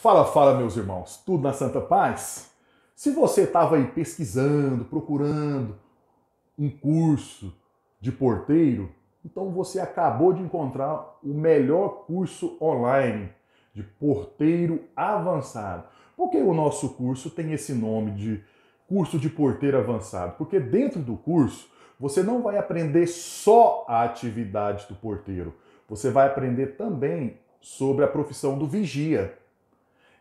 Fala, fala, meus irmãos, tudo na Santa Paz? Se você estava aí pesquisando, procurando um curso de porteiro, então você acabou de encontrar o melhor curso online de porteiro avançado. Por que o nosso curso tem esse nome de curso de porteiro avançado? Porque dentro do curso você não vai aprender só a atividade do porteiro, você vai aprender também sobre a profissão do vigia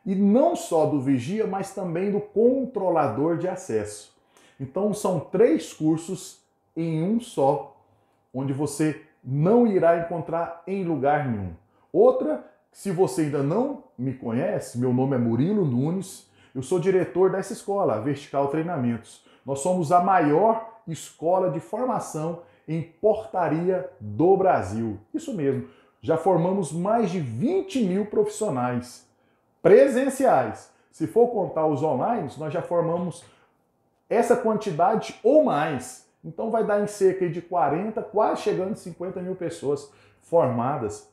e não só do vigia, mas também do controlador de acesso. Então são três cursos em um só, onde você não irá encontrar em lugar nenhum. Outra, se você ainda não me conhece, meu nome é Murilo Nunes, eu sou diretor dessa escola, Vertical Treinamentos. Nós somos a maior escola de formação em portaria do Brasil. Isso mesmo, já formamos mais de 20 mil profissionais presenciais. Se for contar os online, nós já formamos essa quantidade ou mais. Então vai dar em cerca de 40, quase chegando a 50 mil pessoas formadas.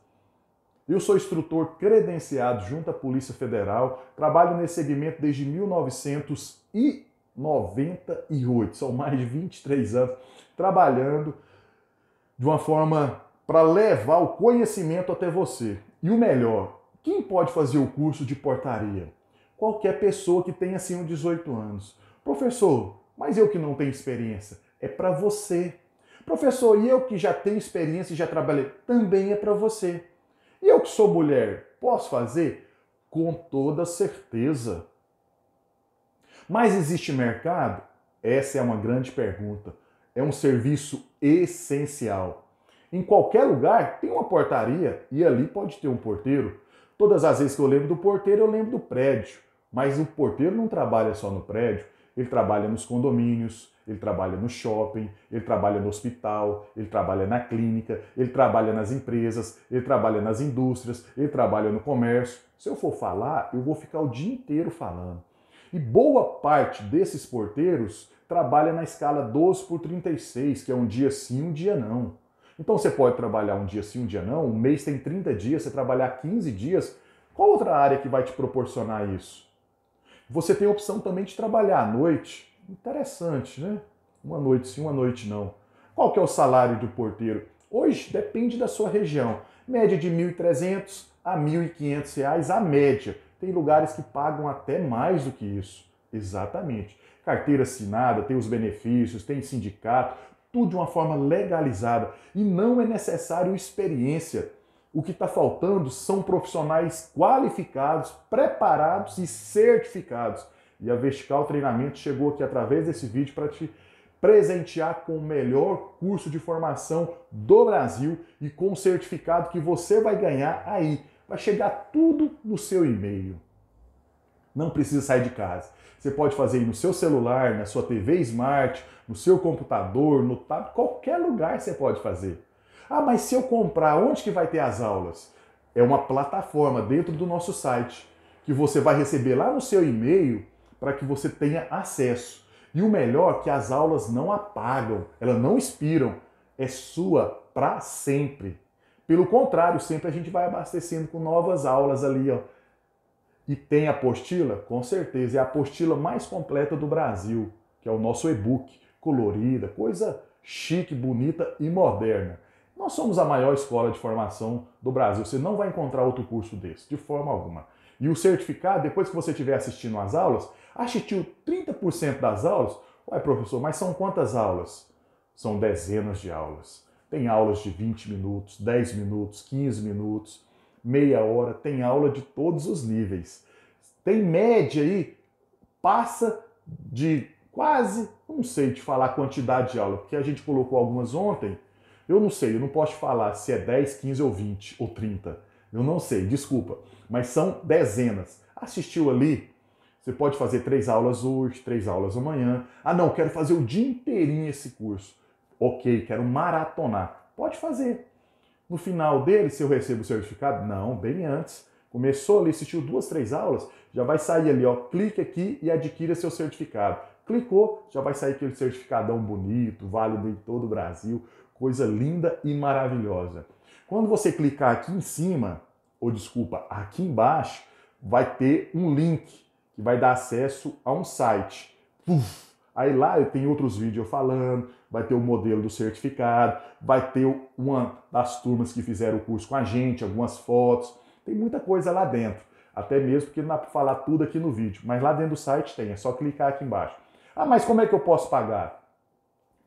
Eu sou instrutor credenciado junto à Polícia Federal, trabalho nesse segmento desde 1998, são mais de 23 anos trabalhando de uma forma para levar o conhecimento até você. E o melhor, quem pode fazer o curso de portaria? Qualquer pessoa que tenha acima de 18 anos. Professor, mas eu que não tenho experiência. É para você. Professor, e eu que já tenho experiência e já trabalhei? Também é para você. E eu que sou mulher, posso fazer? Com toda certeza. Mas existe mercado? Essa é uma grande pergunta. É um serviço essencial. Em qualquer lugar tem uma portaria e ali pode ter um porteiro Todas as vezes que eu lembro do porteiro, eu lembro do prédio. Mas o porteiro não trabalha só no prédio, ele trabalha nos condomínios, ele trabalha no shopping, ele trabalha no hospital, ele trabalha na clínica, ele trabalha nas empresas, ele trabalha nas indústrias, ele trabalha no comércio. Se eu for falar, eu vou ficar o dia inteiro falando. E boa parte desses porteiros trabalha na escala 12 por 36, que é um dia sim, um dia não. Então você pode trabalhar um dia sim, um dia não, um mês tem 30 dias, você trabalhar 15 dias. Qual outra área que vai te proporcionar isso? Você tem a opção também de trabalhar à noite. Interessante, né? Uma noite sim, uma noite não. Qual que é o salário do porteiro? Hoje depende da sua região. Média de 1.300 a 1.500 reais a média. Tem lugares que pagam até mais do que isso. Exatamente. Carteira assinada, tem os benefícios, tem sindicato, tudo de uma forma legalizada e não é necessário experiência. O que está faltando são profissionais qualificados, preparados e certificados. E a Vestical Treinamento chegou aqui através desse vídeo para te presentear com o melhor curso de formação do Brasil e com o certificado que você vai ganhar aí. Vai chegar tudo no seu e-mail não precisa sair de casa. Você pode fazer no seu celular, na sua TV smart, no seu computador, no tablet, qualquer lugar você pode fazer. Ah, mas se eu comprar, onde que vai ter as aulas? É uma plataforma dentro do nosso site que você vai receber lá no seu e-mail para que você tenha acesso. E o melhor é que as aulas não apagam, elas não expiram, é sua para sempre. Pelo contrário, sempre a gente vai abastecendo com novas aulas ali, ó, e tem apostila? Com certeza, é a apostila mais completa do Brasil, que é o nosso e-book, colorida, coisa chique, bonita e moderna. Nós somos a maior escola de formação do Brasil, você não vai encontrar outro curso desse, de forma alguma. E o certificado, depois que você estiver assistindo às aulas, assistiu 30% das aulas, ué professor, mas são quantas aulas? São dezenas de aulas. Tem aulas de 20 minutos, 10 minutos, 15 minutos, meia hora, tem aula de todos os níveis. Tem média aí, passa de quase, não sei te falar a quantidade de aula, porque a gente colocou algumas ontem, eu não sei, eu não posso falar se é 10, 15 ou 20 ou 30. Eu não sei, desculpa, mas são dezenas. Assistiu ali, você pode fazer três aulas hoje, três aulas amanhã. Ah, não, quero fazer o dia inteirinho esse curso. Ok, quero maratonar. Pode fazer. No final dele, se eu recebo o certificado? Não, bem antes. Começou ali, assistiu duas, três aulas, já vai sair ali, ó, clique aqui e adquira seu certificado. Clicou, já vai sair aquele certificadão bonito, válido em todo o Brasil, coisa linda e maravilhosa. Quando você clicar aqui em cima, ou desculpa, aqui embaixo, vai ter um link que vai dar acesso a um site. Uf, Aí lá tem outros vídeos falando, vai ter o modelo do certificado, vai ter uma das turmas que fizeram o curso com a gente, algumas fotos, tem muita coisa lá dentro. Até mesmo porque não dá para falar tudo aqui no vídeo, mas lá dentro do site tem, é só clicar aqui embaixo. Ah, mas como é que eu posso pagar?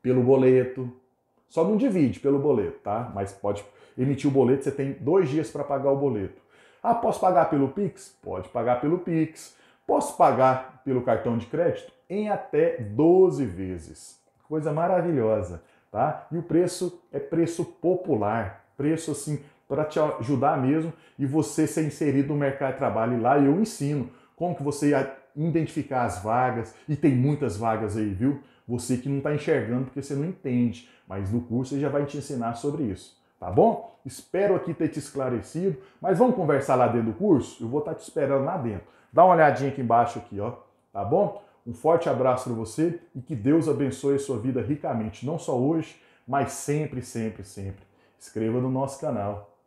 Pelo boleto. Só não divide pelo boleto, tá? Mas pode emitir o boleto, você tem dois dias para pagar o boleto. Ah, posso pagar pelo Pix? Pode pagar pelo Pix. Posso pagar pelo cartão de crédito? em até 12 vezes. Coisa maravilhosa, tá? E o preço é preço popular, preço assim para te ajudar mesmo e você ser inserido no mercado de trabalho. E lá eu ensino como que você identificar as vagas, e tem muitas vagas aí, viu? Você que não está enxergando porque você não entende, mas no curso ele já vai te ensinar sobre isso, tá bom? Espero aqui ter te esclarecido, mas vamos conversar lá dentro do curso? Eu vou estar tá te esperando lá dentro. Dá uma olhadinha aqui embaixo aqui, ó, tá bom? Um forte abraço para você e que Deus abençoe a sua vida ricamente, não só hoje, mas sempre, sempre, sempre. Inscreva no nosso canal.